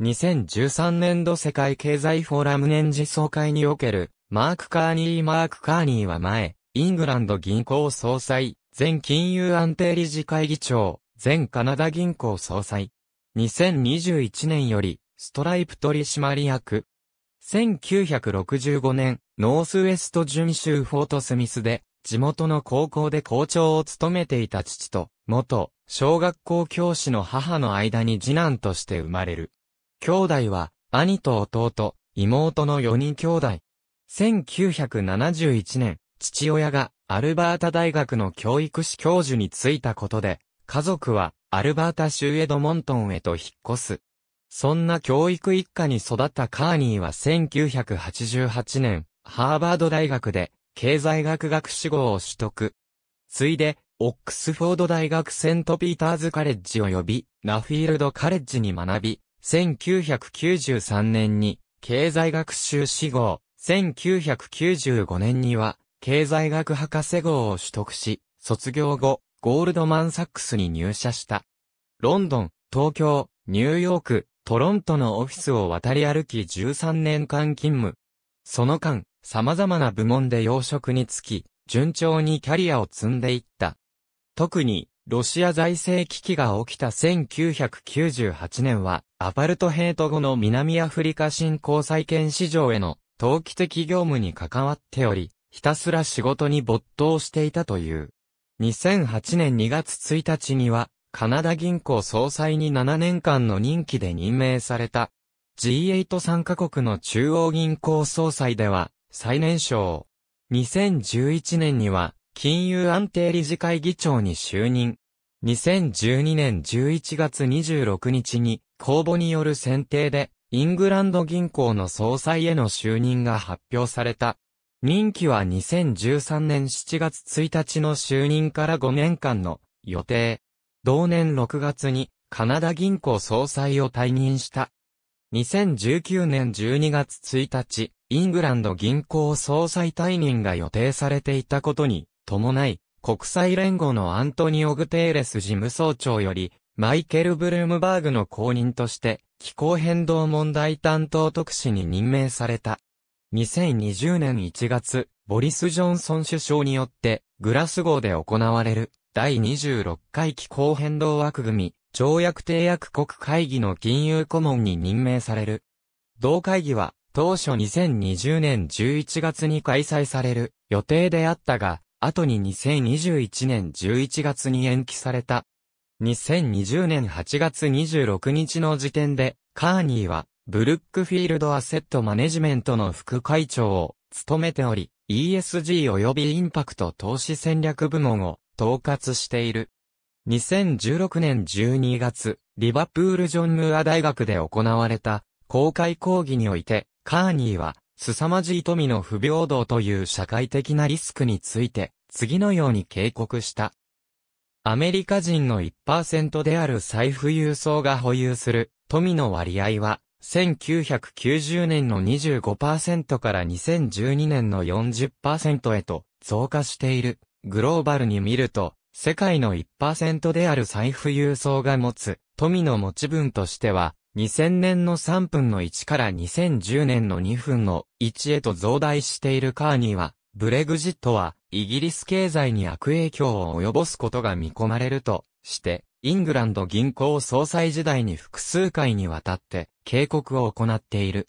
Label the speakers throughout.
Speaker 1: 2013年度世界経済フォーラム年次総会における、マーク・カーニー・マーク・カーニーは前、イングランド銀行総裁、前金融安定理事会議長、前カナダ銀行総裁。2021年より、ストライプ取締役。1965年、ノースウェスト準州フォートスミスで、地元の高校で校長を務めていた父と、元、小学校教師の母の間に次男として生まれる。兄弟は、兄と弟、妹の4人兄弟。1971年、父親がアルバータ大学の教育士教授に就いたことで、家族はアルバータ州エドモントンへと引っ越す。そんな教育一家に育ったカーニーは1988年、ハーバード大学で経済学学士号を取得。ついで、オックスフォード大学セントピーターズカレッジ及び、ラフィールドカレッジに学び、1993年に経済学修士号、1995年には経済学博士号を取得し、卒業後、ゴールドマンサックスに入社した。ロンドン、東京、ニューヨーク、トロントのオフィスを渡り歩き13年間勤務。その間、様々な部門で養殖につき、順調にキャリアを積んでいった。特に、ロシア財政危機が起きた1998年は、アパルトヘイト後の南アフリカ新興債権市場への投機的業務に関わっており、ひたすら仕事に没頭していたという。2008年2月1日には、カナダ銀行総裁に7年間の任期で任命された。G8 参加国の中央銀行総裁では、最年少。2011年には、金融安定理事会議長に就任。2012年11月26日に公募による選定でイングランド銀行の総裁への就任が発表された。任期は2013年7月1日の就任から5年間の予定。同年6月にカナダ銀行総裁を退任した。2019年12月1日、イングランド銀行総裁退任が予定されていたことに伴い、国際連合のアントニオ・グテーレス事務総長より、マイケル・ブルームバーグの後任として、気候変動問題担当特使に任命された。2020年1月、ボリス・ジョンソン首相によって、グラスゴーで行われる、第26回気候変動枠組条約締約国会議の金融顧問に任命される。同会議は、当初2020年11月に開催される予定であったが、後に2021年11月に延期された。2020年8月26日の時点で、カーニーは、ブルックフィールドアセットマネジメントの副会長を務めており、ESG 及びインパクト投資戦略部門を統括している。2016年12月、リバプールジョンムーア大学で行われた公開講義において、カーニーは凄まじい富の不平等という社会的なリスクについて、次のように警告した。アメリカ人の1%である財富郵層が保有する富の割合は、1990年の25%から2012年の40%へと増加している。グローバルに見ると、世界の1%である財富郵層が持つ富の持ち分としては、2000年の3分の1から2010年の2分の1へと増大しているカーニーは、ブレグジットは、イギリス経済に悪影響を及ぼすことが見込まれるとして、イングランド銀行総裁時代に複数回にわたって警告を行っている。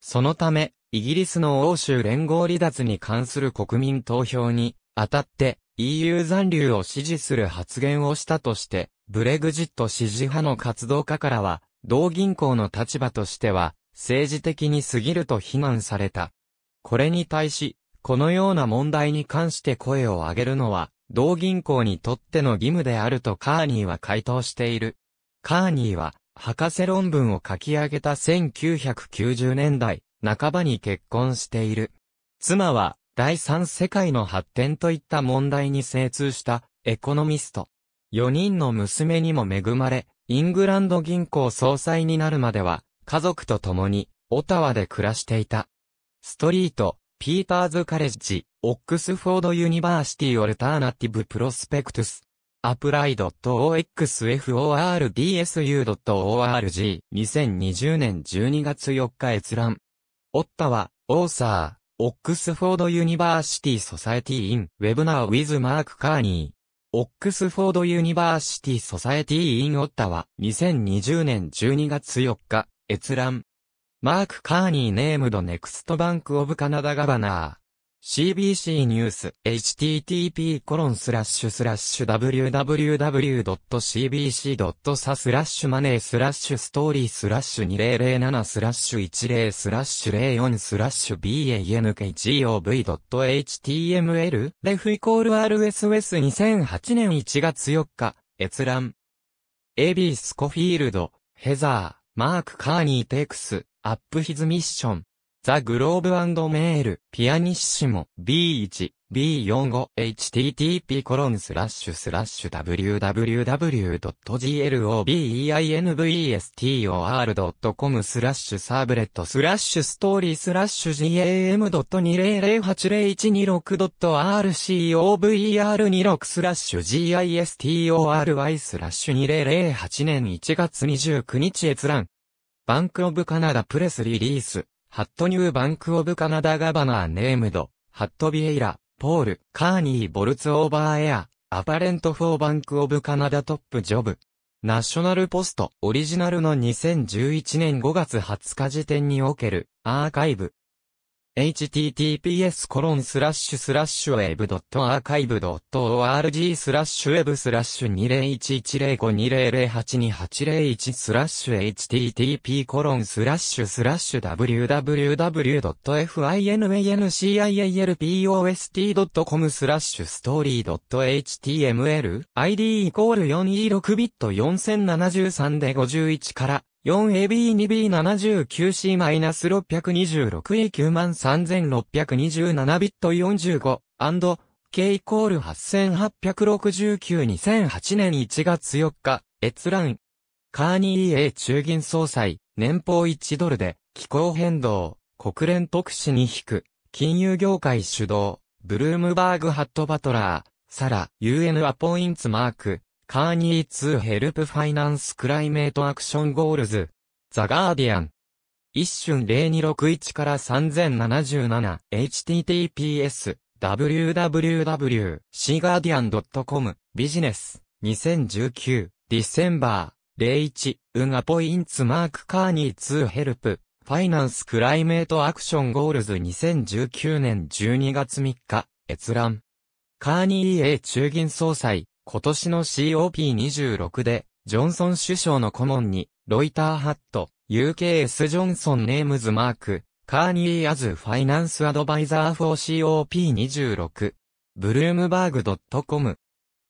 Speaker 1: そのため、イギリスの欧州連合離脱に関する国民投票に、あたって EU 残留を支持する発言をしたとして、ブレグジット支持派の活動家からは、同銀行の立場としては、政治的に過ぎると非難された。これに対し、このような問題に関して声を上げるのは、同銀行にとっての義務であるとカーニーは回答している。カーニーは、博士論文を書き上げた1990年代、半ばに結婚している。妻は、第三世界の発展といった問題に精通した、エコノミスト。4人の娘にも恵まれ、イングランド銀行総裁になるまでは、家族と共に、オタワで暮らしていた。ストリート、ピーターズカレッジ、オックスフォードユニバーシティオルターナティブプロスペクトス。アプライド .oxfords.u.org 2020年12月4日閲覧。オッタは、オーサー、オックスフォードユニバーシティソサエティイン、ウェブナーウィズマークカーニー。オックスフォードユニバーシティソサエティインオッタは2020年12月4日、閲覧。マーク・カーニーネームドネクストバンク・オブ・カナダ・ガバナー。CBC ニュース http://www.cbc.sa コロンススララッッシシュュスラッシュマネースラッシュストーリースラッシュ2007スラッシュ10スラッシュ04スラッシュ bankgov.html レフイコール RSS2008 年1月4日閲覧エビースコフィールドヘザーマークカーニーテクスアップヒズミッションザ・グローブメール、ピアニッシモ、B1、B45、http コロンスラッシュスラッシュ www.globinvestor.com スラッシュサーブレットスラッシュストーリースラッシュ gam.20080126.rcover26 スラッシュ gistory スラッシュ2008年1月29日閲覧。バンクオブカナダプレスリリース。ハットニューバンクオブカナダガバナーネームド、ハットビエイラ、ポール、カーニーボルツオーバーエア、アパレントフォーバンクオブカナダトップジョブ。ナショナルポストオリジナルの2011年5月20日時点におけるアーカイブ。https コロンスラッシュスラッシュウェブドットアーカイブ org スラッシュウェブスラッシュ20110520082801スラッシュ http コロンスラッシュスラッシュ www.financialpost.com スラッシュストーリー .html id イコール4 e 6ビット4073で51から 4AB2B79C-626E93627 ビット45 K イコール8869-2008年1月4日、閲覧。カーニー a 中銀総裁、年俸1ドルで、気候変動、国連特使に引く、金融業界主導、ブルームバーグハットバトラー、サラ、UN アポインツマーク、カーニー2ヘルプファイナンスクライメートアクションゴールズ。ザガーディアン。一瞬0261から 3077https www.cguardian.com ビジネス2019ディセンバー01ウアポインツマークカーニー2ヘルプファイナンスクライメートアクションゴールズ2019年12月3日閲覧カーニー A 中銀総裁今年の COP26 で、ジョンソン首相の顧問に、ロイターハット、UKS ジョンソンネームズマーク、カーニーアズファイナンスアドバイザー for COP26、ブルームバーグ .com、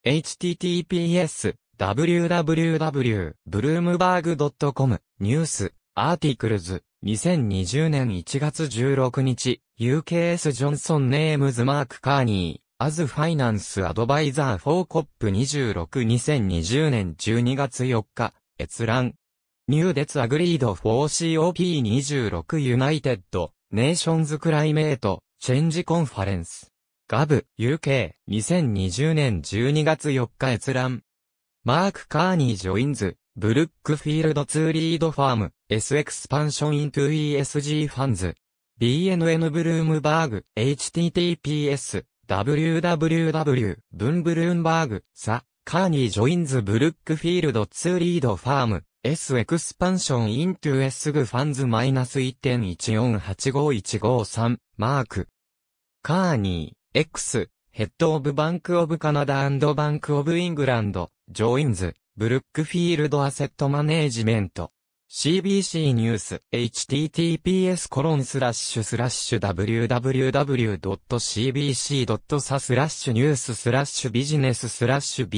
Speaker 1: https, www.bloomberg.com、ニュース、アーティクルズ、2020年1月16日、UKS ジョンソンネームズマークカーニー、as Finance Advisor for COP26-2020 年12月4日、閲覧。New Debts Agreed for COP26 United Nations Climate Change Conference。Gov UK 2020年12月4日閲覧。マーク・カーニー・ジョインズ、ブルックフィールド・ツーリード・ファーム、S エクスパンション・イントゥ・ ESG ファンズ、BNN ブルームバーグ、https, www ブンブルーンバーグ、サ、カーニージョインズブルックフィールドツー・リードファーム、S エクスパンションイントゥエスグファンズマイナス1.1485153マーク。カーニー、X、ヘッドオブバンクオブカナダバンクオブイングランド、ジョインズ、ブルックフィールドアセットマネージメント。CBC ニュース https コロンスラッシュスラッシュ www.cbc.sa スラッシュニューススラッシュビジネススラッシュ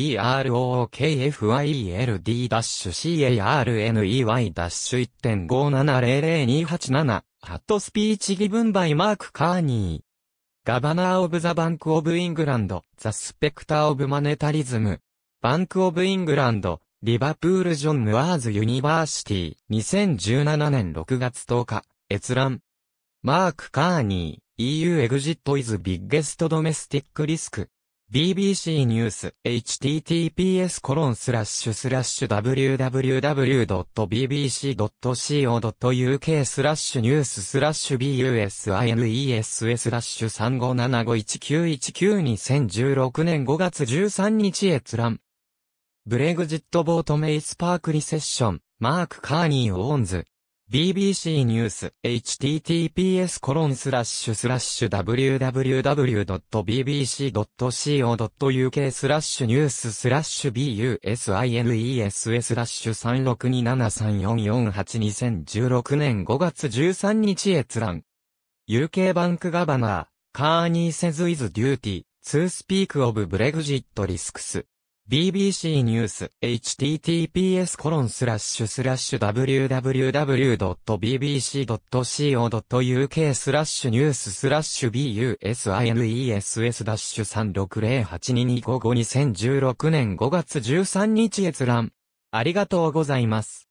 Speaker 1: brokfield-carney-1.5700287 o ハットスピーチギ分バイマークカーニーガバナーオブザバンクオブイングランドザスペクターオブマネタリズムバンクオブイングランドリバプールジョン・ムワーズ・ユニバーシティ、2017年6月10日、閲覧。マーク・カーニー、EU エグジット・イズ・ビッ t スト・ドメスティック・リスク。BBC ニュース、https コロンスラッシュスラッシュ www.bbc.co.uk スラッシュニューススラッシュ business スラッシュ357519192016年5月13日閲覧。ブレグジット・ボート・メイ・スパーク・リセッション、マーク・カーニー・オーンズ。BBC ニュース、https コロンスラッシュスラッシュ www.bbc.co.uk スラッシュニューススラッシュ business スラッシュ3 6 2 7 3 4 4 8 2 0 1 6年5月13日閲覧。UK バンクガバナー、カーニーセズイズデューティツースピークオブブレグジットリスクス。BBC ニュース https コロンスラッシュスラッシュ www.bbc.co.uk スラッシュニューススラッシュ business-36082255 2016年5月13日閲覧。ありがとうございます。